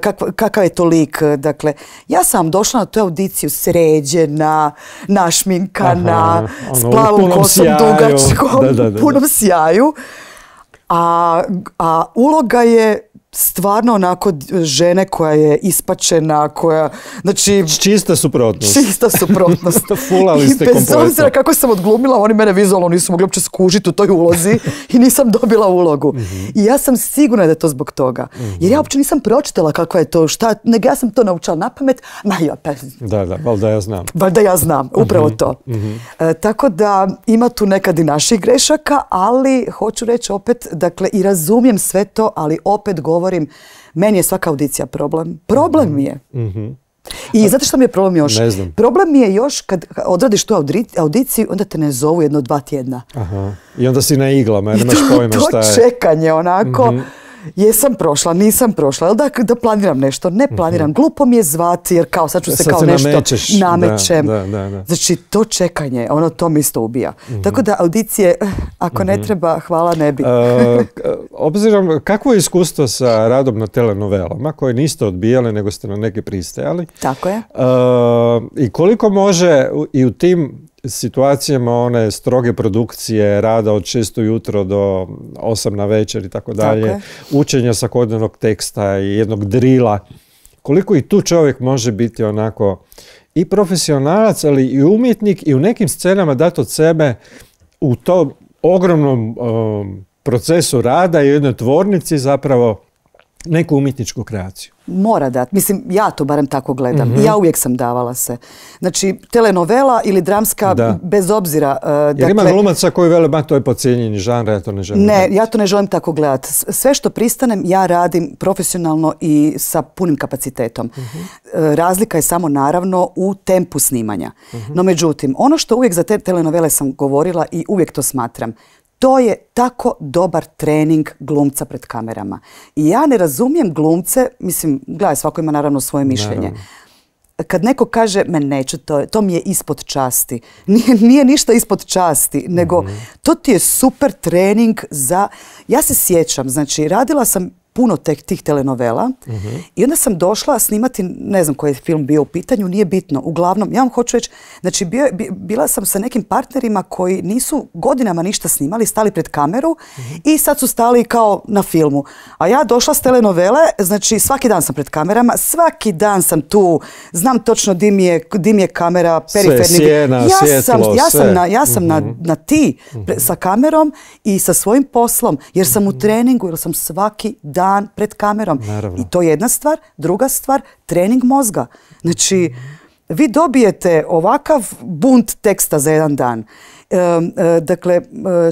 kakva, kakav je to lik. Dakle, ja sam došla na tu audiciju sređena, našminkana, s ono, plavom kosom dugačkom, punom sjaju a, uloga je stvarno onako žene koja je ispačena, koja, znači... znači čista suprotnost. Čista <laughs> suprotnost. Fulali I bez obzira kako sam odglumila, oni mene vizualno nisu mogli uopće skužiti u toj ulozi <laughs> i nisam dobila ulogu. Mhm. I ja sam sigurna da je to zbog toga. Mhm. Jer ja uopće nisam pročitala kako je to, šta, nego ja sam to naučila na pamet, ma Da, da, valjda ja znam. Valjda ja znam, mhm, upravo to. E, tako da ima tu nekad i naših grešaka, ali hoću reći opet, dakle, i razumijem sve to, ali opet govorim govorim, meni je svaka audicija problem. Problem mi je. I znate što mi je problem još? Problem mi je još kad odradiš tu audiciju, onda te ne zovu jedno dva tjedna. Aha. I onda si na iglama, nemaš pojma šta je. To čekanje onako. Mhm. Jesam prošla, nisam prošla, da, da planiram nešto, ne mhm. planiram, glupo mi je zvati jer kao sad ću se kao nešto namećeš. namećem. Da, da, da, znači to čekanje, ono to mi isto ubija. Mhm. Tako da audicije, eh, ako ne treba, hvala ne bi. E, <laughs> obzirom, kakvo je iskustvo sa radom na telenovelama koje niste odbijali nego ste na neke pristajali? Tako je. Uh, I koliko može i u tim situacijama one stroge produkcije, rada od 6 jutro do 8 na večer i tako dalje, učenja svakodnevnog teksta i jednog drila, koliko i tu čovjek može biti onako i profesionalac, ali i umjetnik i u nekim scenama dati od sebe u tom ogromnom um, procesu rada i u jednoj tvornici zapravo neku umjetničku kreaciju. Mora da. Mislim, ja to barem tako gledam. Mhm. Ja uvijek sam davala se. Znači, telenovela ili dramska, bez obzira. Uh, Jer dakle- ima glumaca koji vele, ma to je pocijenjeni žanr, ja to ne želim. Ne, ja to ne želim tako gledati. Sve što pristanem, ja radim profesionalno i sa punim kapacitetom. Mhm. E, razlika je samo, naravno, u tempu snimanja. Mhm. No, međutim, ono što uvijek za te telenovele sam govorila i uvijek to smatram, to je tako dobar trening glumca pred kamerama. I ja ne razumijem glumce, mislim, gledaj, svako ima naravno svoje mišljenje. Kad neko kaže, me neće to, to mi je ispod časti. <laughs> Nije, ništa ispod časti, nego mhm. to ti je super trening za... Ja se sjećam, znači radila sam puno tih telenovela i onda sam došla snimati, ne znam koji je film bio u pitanju, nije bitno. Uglavnom, ja vam hoću reći, znači bila sam sa nekim partnerima koji nisu godinama ništa snimali, stali pred kameru i sad su stali kao na filmu. A ja došla s telenovele, znači svaki dan sam pred kamerama, svaki dan sam tu, znam točno dim je, di je kamera, periferni. Sve, ja sam, ja sve. sam, na, ja sam na, mhm. na ti mhm. sa kamerom i sa svojim poslom, jer sam u treningu, jer sam svaki dan pred kamerom. I to je jedna stvar. Druga stvar, trening mozga. Znači, vi dobijete ovakav bunt teksta za jedan dan. E, dakle, e,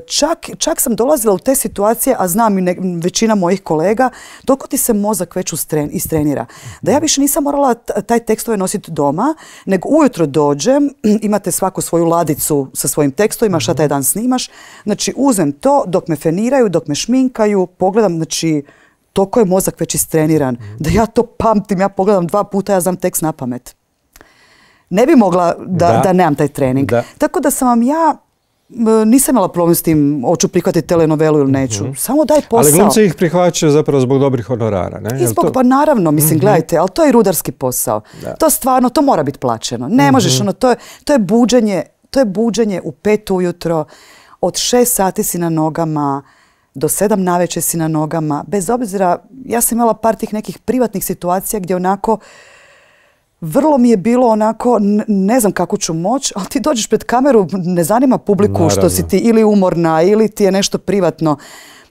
čak, čak sam dolazila u te situacije, a znam i većina mojih kolega, dok ti se mozak već ustren, istrenira. Da ja više nisam morala taj tekstove nositi doma, nego ujutro dođem, <clears throat> imate svaku svoju ladicu sa svojim tekstovima, šta mhm. taj dan snimaš. Znači, uzem to dok me feniraju, dok me šminkaju, pogledam, znači, toliko je mozak već istreniran da ja to pamtim, ja pogledam dva puta, ja znam tekst na pamet. Ne bi mogla da, nemam taj trening. Tako da sam vam ja nisam imala problem s tim, hoću prihvatiti telenovelu ili neću. Mhm. Samo daj posao. Ali glumci ih prihvaćaju zapravo zbog dobrih honorara, ne? I zbog, pa naravno, mislim, mhm. gledajte, ali to je rudarski posao. To stvarno, to mora biti plaćeno. Ne mhm. možeš, ono, to je, to je buđenje, to je buđenje u pet ujutro, od šest sati si na nogama, do sedam naveče si na nogama, bez obzira, ja sam imala par tih nekih privatnih situacija gdje onako vrlo mi je bilo onako, ne znam kako ću moć, ali ti dođeš pred kameru, ne zanima publiku što si ti ili umorna ili ti je nešto privatno.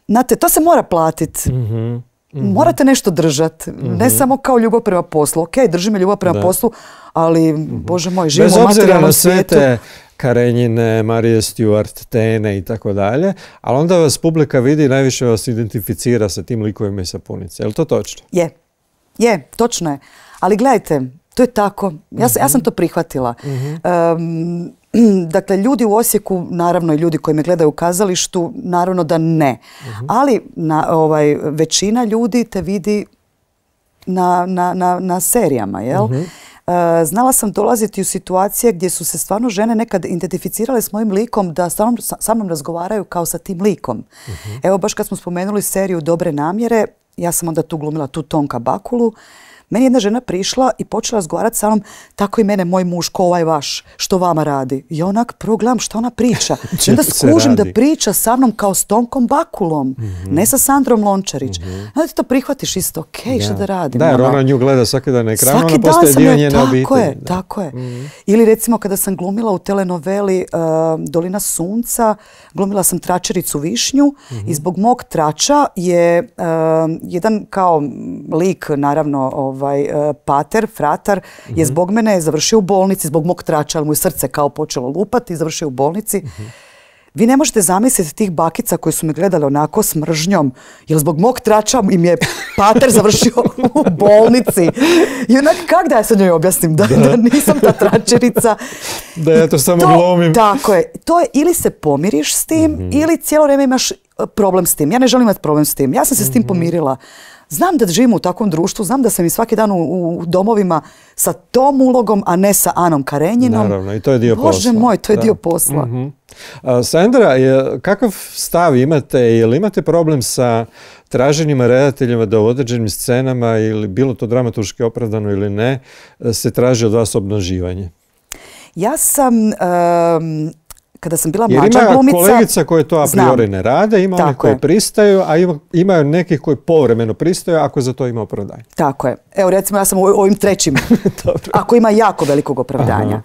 Znate, to se mora platiti. Mhm, mhm. Morate nešto držati. Ne mhm. samo kao ljubav prema poslu. Ok, drži me ljubav prema poslu, ali, bože moj, živimo u materijalnom svijetu. Bez obzira na sve te Karenjine, Marije Stewart, Tene i tako dalje, ali onda vas publika vidi i najviše vas identificira sa tim likovima i sapunice. Je li to točno? Je. Je, točno je. Ali gledajte, to je tako. Ja, sam mhm. to prihvatila. Mhm. <clears throat> dakle, ljudi u Osijeku, naravno i ljudi koji me gledaju u kazalištu, naravno da ne. Mhm. Ali ovaj, većina ljudi te vidi na, serijama, jel? Eh, znala sam dolaziti u situacije gdje su se stvarno žene nekad identificirale s mojim likom da stvarno sa mnom razgovaraju kao sa tim likom. Mhm. Evo baš kad smo spomenuli seriju Dobre namjere, ja sam onda tu glumila tu Tonka Bakulu meni je jedna žena prišla i počela razgovarati sa mnom, tako i mene moj muž, ovaj vaš, što vama radi. I onak prvo gledam što ona priča. <laughs> I onda skužim da priča sa mnom kao s Tomkom Bakulom, mhm. ne sa Sandrom Lončarić. Mm ti to prihvatiš isto, ok, što da radim. Da, jer ono ona nju gleda svaki dan ekranu, ona postaje dio Tako je, tako mhm. je. Ili recimo kada sam glumila u telenoveli eh, Dolina sunca, glumila sam tračericu Višnju mhm. i zbog mog trača je eh, jedan kao lik, naravno, ovaj, e, pater, fratar, je mhm. zbog mene završio u bolnici, zbog mog trača, ali mu je srce kao počelo lupati i završio u bolnici. Mhm. Vi ne možete zamisliti tih bakica koje su me gledale onako s mržnjom, jer zbog mog trača im je pater završio u bolnici. I onak, kak da ja se njoj objasnim da, nisam ta tračerica? Da ja to samo glomim. Tako je. To je ili se pomiriš s tim, mhm. ili cijelo vrijeme imaš e, problem s tim. Ja ne želim imati problem s tim. Ja sam se s tim pomirila. Znam da živim u takvom društvu, znam da sam i svaki dan u, domovima sa tom ulogom, a ne sa Anom Karenjinom. Naravno, i to je dio posla. Bože moj, to je dio posla. Mhm. Sandra, kakav stav imate? Jel' imate problem sa traženjima redateljima da u određenim scenama, ili bilo to dramaturški opravdano ili ne, se traži od vas obnoživanje. Ja sam kada sam bila mlađa glumica... kolegica koje to a priori ne rade, ima onih koji pristaju, a imaju neki koji povremeno pristaju ako za to ima opravdanje. Tako je. Evo recimo ja sam u ovim trećim. <laughs> ako ima jako velikog opravdanja.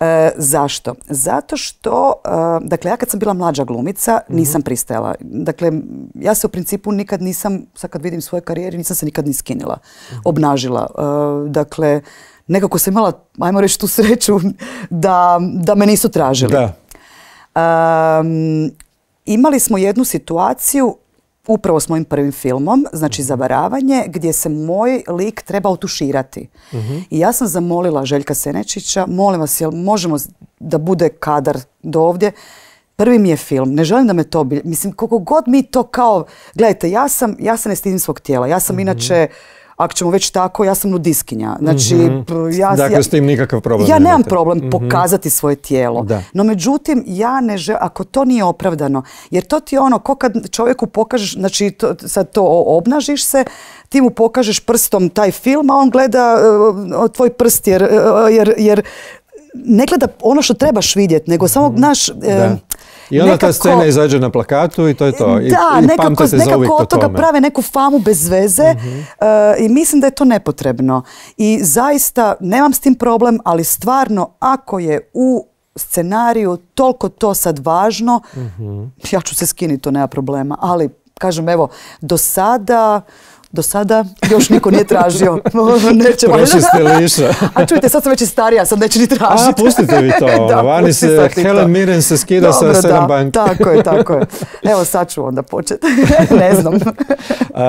E, zašto? Zato što, e, dakle, ja kad sam bila mlađa glumica, mhm. nisam pristajala. Dakle, ja se u principu nikad nisam, sad kad vidim svoje karijere, nisam se nikad ni skinila, mhm. obnažila. E, dakle, nekako sam imala, ajmo reći, tu sreću <laughs> da, da me nisu tražili. Da imali smo jednu situaciju upravo s mojim prvim filmom, znači mhm. Zavaravanje, gdje se moj lik treba otuširati. Mhm. I ja sam zamolila Željka Senečića, molim vas, jel možemo da bude kadar do ovdje? Prvi mi je film, ne želim da me to... Mislim, koliko god mi to kao... Gledajte, ja sam, ja se ne stidim svog tijela, ja sam mhm. inače ako ćemo već tako, ja sam nudiskinja. Znači, mhm. ja, dakle, problem. Ja nemam problem mhm. pokazati svoje tijelo. No, međutim, ja ne želim, ako to nije opravdano, jer to ti je ono, ko kad čovjeku pokažeš, znači, to, sad to obnažiš se, ti mu pokažeš prstom taj film, a on gleda uh, tvoj prst, e, e, jer, jer, ne gleda ono što trebaš vidjeti, nego samo, mhm. naš. I onda ta scena izađe na plakatu i to je to. da, nekako, se od toga prave neku famu bez veze mhm. eh, i mislim da je to nepotrebno. I zaista nemam s tim problem, ali stvarno ako je u scenariju toliko to sad važno, mhm. ja ću se skiniti, to nema problema. Ali kažem evo, do sada do sada još niko nije tražio. <laughs> Neće <laughs> A čujte, sad sam već i starija, sad neće ni tražiti. A, pustite vi to. <laughs> da, Vani se, Helen Mirren se skida sa 7 bank. Tako je, tako je. Evo sad ću onda početi. ne znam.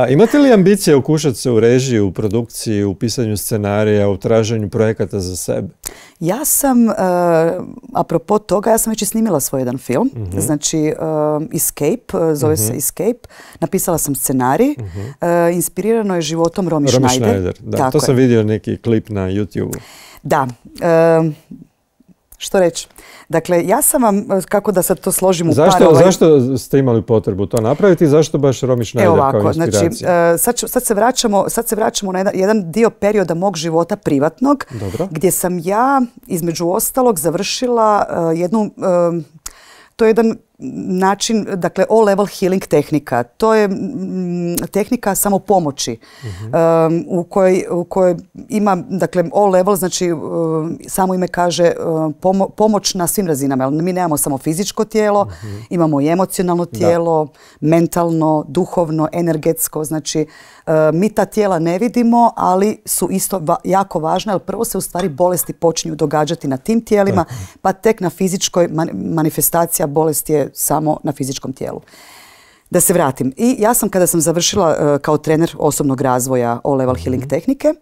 imate li ambicije ukušati se u režiju, u produkciji, u pisanju scenarija, u traženju projekata za sebe? Ja sam, uh, apropo toga, ja sam već i snimila svoj jedan film. Mhm. Znači, e, Escape, e, zove se mhm. Escape. Napisala sam scenarij. Mhm. inspirirano je životom Romi Schneider. Da, to sam vidio neki klip na youtube Da što reći. Dakle, ja sam vam, e, kako da sad to složim u zašto, ovaj- Zašto ste imali potrebu to napraviti? Zašto baš Romi Schneider e, kao znači, inspiracija? Znači, sad, sad, se vraćamo, sad se vraćamo na jedan, dio perioda mog života privatnog, gdje sam ja, između ostalog, završila jednu... to je jedan način, dakle, all-level healing tehnika. To je mm, tehnika samopomoći pomoći. Um, u, kojoj, u kojoj ima, dakle, all-level, znači, uh, samo ime kaže uh, pomoć na svim razinama. Mi nemamo samo fizičko tijelo, imamo i emocionalno tijelo, mentalno, duhovno, energetsko. Znači, uh, mi ta tijela ne vidimo, ali su isto jako važna, jer prvo se u stvari bolesti počinju događati na tim tijelima, pa tek na fizičkoj manifestacija bolesti je samo na fizičkom tijelu. Da se vratim. I ja sam kada sam završila e, kao trener osobnog razvoja o level mhm. healing tehnike, e,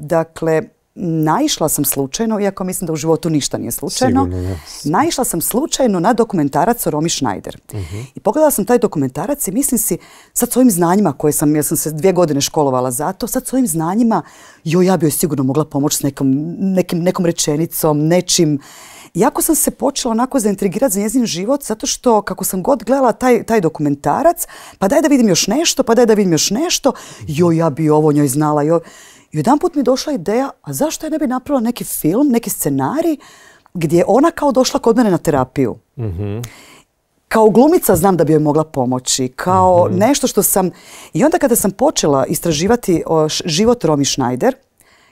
dakle, naišla sam slučajno, iako mislim da u životu ništa nije slučajno, naišla sam slučajno na dokumentarac o Romi Schneider. Mhm. I pogledala sam taj dokumentarac i mislim si, sad s znanjima koje sam, ja sam se dvije godine školovala za to, sad s znanjima, joj, ja bi joj sigurno mogla pomoći s nekom, nekim, nekom rečenicom, nečim jako sam se počela onako zaintrigirati za njezin život zato što kako sam god gledala taj, dokumentarac, pa daj da vidim još nešto, pa daj da vidim još nešto, joj ja bi ovo njoj znala. I jedan put mi je došla ideja, a zašto ja ne bi napravila neki film, neki scenarij gdje je ona kao došla kod mene na terapiju. Mhm. Kao glumica znam da bi joj mogla pomoći, kao mhm. nešto što sam... I onda kada sam počela istraživati život Romi Schneider,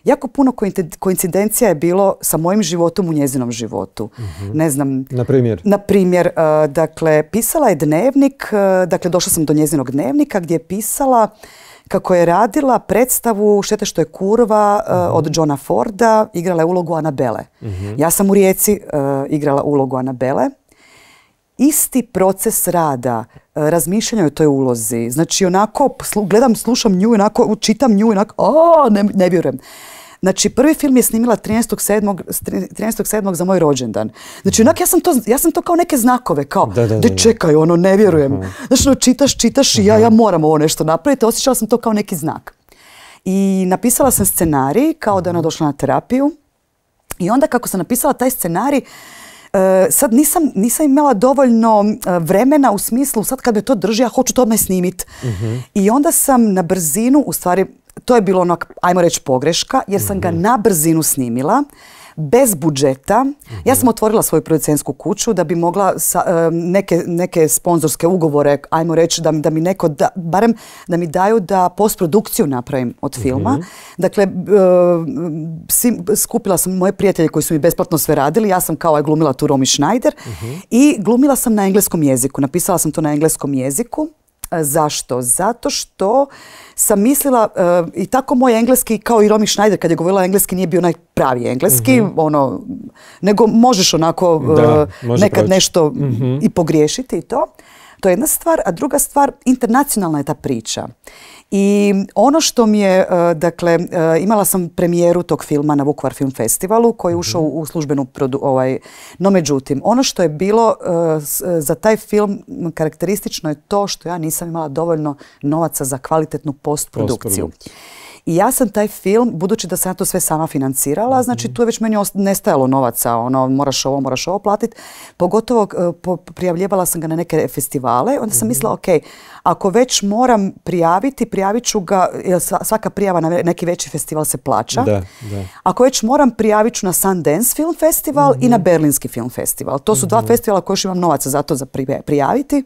jako puno koincidencija je bilo sa mojim životom u njezinom životu. Mhm. Ne znam... Na primjer? Na primjer, e, dakle, pisala je dnevnik, e, dakle, došla sam do njezinog dnevnika gdje je pisala kako je radila predstavu Štete što je kurva e, mhm. od Johna Forda, igrala je ulogu Anabele. Mhm. Ja sam u Rijeci igrala ulogu Anabele isti proces rada, e, razmišljanja o toj ulozi. Znači, onako, gledam, slušam nju, onako, čitam nju, onako, o, ne, vjerujem. Znači, prvi film je snimila 13.7. za moj rođendan. Znači, onak, ja sam to, kao neke znakove, kao, da, čekaju čekaj, ono, ne vjerujem. Znači, ono, čitaš, čitaš i ja, ja moram ovo nešto napraviti. Osjećala sam to kao neki znak. I napisala sam scenarij, kao da je ona došla na terapiju. I onda kako sam napisala taj scenarij, E, sad nisam, nisam imala dovoljno e, vremena u smislu sad kad me to drži ja hoću to odmah snimit. Mhm. I onda sam na brzinu, u stvari to je bilo ono, ajmo reći pogreška jer sam ga mhm. na brzinu snimila bez budžeta. Ja mhm. sam otvorila svoju producentsku kuću da bi mogla e, neke, neke sponzorske ugovore, ajmo reći da, da mi neko, da, barem da mi daju da postprodukciju napravim od mhm. filma. Dakle, e, skupila sam moje prijatelje koji su mi besplatno sve radili. Ja sam kao glumila tu Romi Schneider mhm. i glumila sam na engleskom jeziku. Napisala sam to na engleskom jeziku. E, zašto? Zato što sam mislila e, i tako moj engleski kao i Romi Schneider kad je govorila engleski nije bio najpravi engleski, mhm. ono nego možeš onako e, nekad nešto mhm. i pogriješiti i to. To je jedna stvar, a druga stvar, internacionalna je ta priča. I ono što mi je, e, dakle, e, imala sam premijeru tog filma na Vukovar Film Festivalu koji je ušao u službenu ovaj, no međutim, ono što je bilo e, za taj film karakteristično je to što ja nisam imala dovoljno novaca za kvalitetnu postprodukciju. I ja sam taj film, budući da sam to sve sama financirala, mhm. znači tu je već meni nestajalo novaca, ono, moraš ovo, moraš ovo platiti. Pogotovo eh, prijavljivala sam ga na neke festivale, onda sam mhm. mislila, ok, ako već moram prijaviti, prijavit ću ga, jer svaka prijava na neki veći festival se plaća. Da, da. Ako već moram, prijavit ću na Sundance Film Festival i na mhm. Berlinski Film Festival. To su dva festivala koje još imam novaca za to za prijaviti.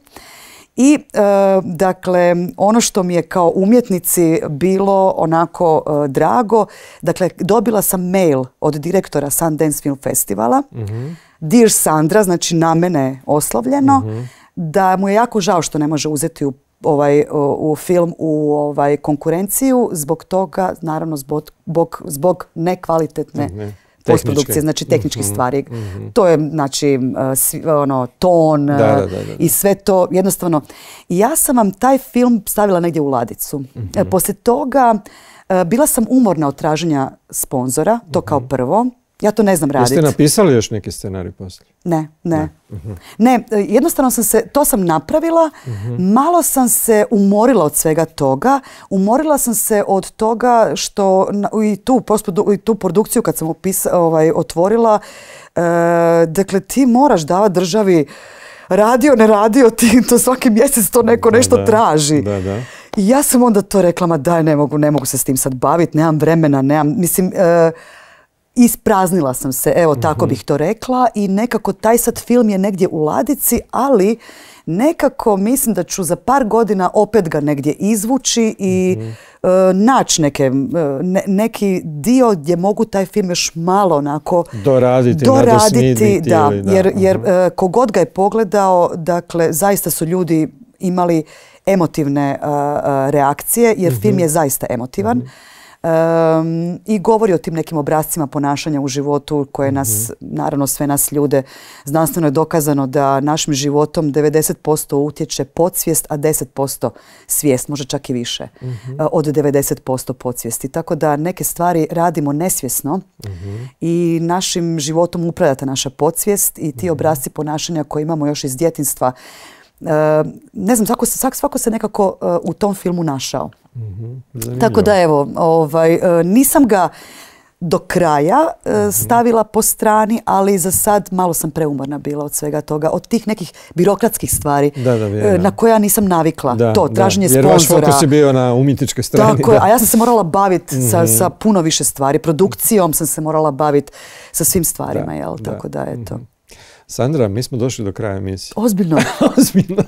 I e, dakle ono što mi je kao umjetnici bilo onako e, drago, dakle dobila sam mail od direktora Sundance Film Festivala, mm Dear Sandra, znači na mene oslavljeno, mhm. da mu je jako žao što ne može uzeti u ovaj u, film u ovaj konkurenciju zbog toga naravno zbog zbog, nekvalitetne mm postprodukcije, znači tehničkih mhm, stvari. Mhm. To je, znači, ono, ton e, i sve to. Jednostavno, ja sam vam taj film stavila negdje u ladicu. E, mhm. Poslije toga e, bila sam umorna od traženja sponzora, to kao prvo. Ja to ne znam raditi. Jeste napisali još neki scenarij poslije? Ne, ne. Ne, mhm. e, jednostavno sam se, to sam napravila, mhm. malo sam se umorila od svega toga. Umorila sam se od toga što i tu, i tu produkciju kad sam ovaj, otvorila, e, dakle ti moraš davati državi radio, ne radio, ti <laughs> to svaki mjesec to neko nešto traži. Da, da. I ja sam onda to rekla, ma daj, ne mogu, ne mogu se s tim sad baviti, nemam vremena, nemam, mislim... E, ispraznila sam se, evo tako mhm. bih to rekla i nekako taj sad film je negdje u ladici, ali nekako mislim da ću za par godina opet ga negdje izvući i mm e, naći neke, e, neki dio gdje mogu taj film još malo onako doraditi, doraditi da, jer, jer uh, kogod ga je pogledao, dakle zaista su ljudi imali emotivne reakcije jer film mhm. je zaista emotivan. Mhm i govori o tim nekim obrascima ponašanja u životu koje nas, mhm. naravno sve nas ljude, znanstveno je dokazano da našim životom 90% utječe podsvijest, a 10% svijest, može čak i više mhm. eh, od 90% podsvijesti. Tako da neke stvari radimo nesvjesno mhm. i našim životom ta naša podsvijest i ti obrasci ponašanja koje imamo još iz djetinstva Eh, ne znam, svako, svako se nekako eh, u tom filmu našao. Mhm, tako da evo, ovaj, eh, nisam ga do kraja mhm. stavila po strani, ali za sad malo sam preumorna bila od svega toga, od tih nekih birokratskih stvari na koje ja nisam navikla. to, traženje sponzora. Jer bio na umjetničkoj strani. Tako, a ja sam se morala baviti sa, mhm. sa puno više stvari. Produkcijom sam se morala baviti sa svim stvarima, jel? Tako da, eto. Sandra, mi smo došli do kraja emisije. Ozbiljno. <laughs> Ozbiljno.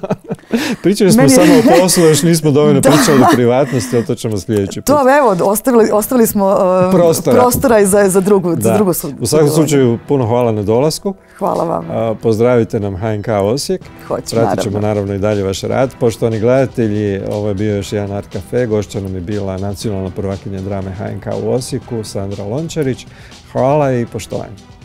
Pričali smo samo o poslu, još nismo dovoljno <laughs> pričali o privatnosti, o to ćemo sljedeći put. To, evo, ostavili, smo um, prostora, i za, drugu, U svakom slučaju, puno hvala na dolasku. Hvala vam. pozdravite nam HNK Osijek. Hoću, ćemo naravno. i dalje vaš rad. Poštovani gledatelji, ovo je bio još jedan Art Cafe. Gošća nam je bila nacionalna prvakinja drame HNK u Osijeku, Sandra Lončarić. Hvala i poštovanje.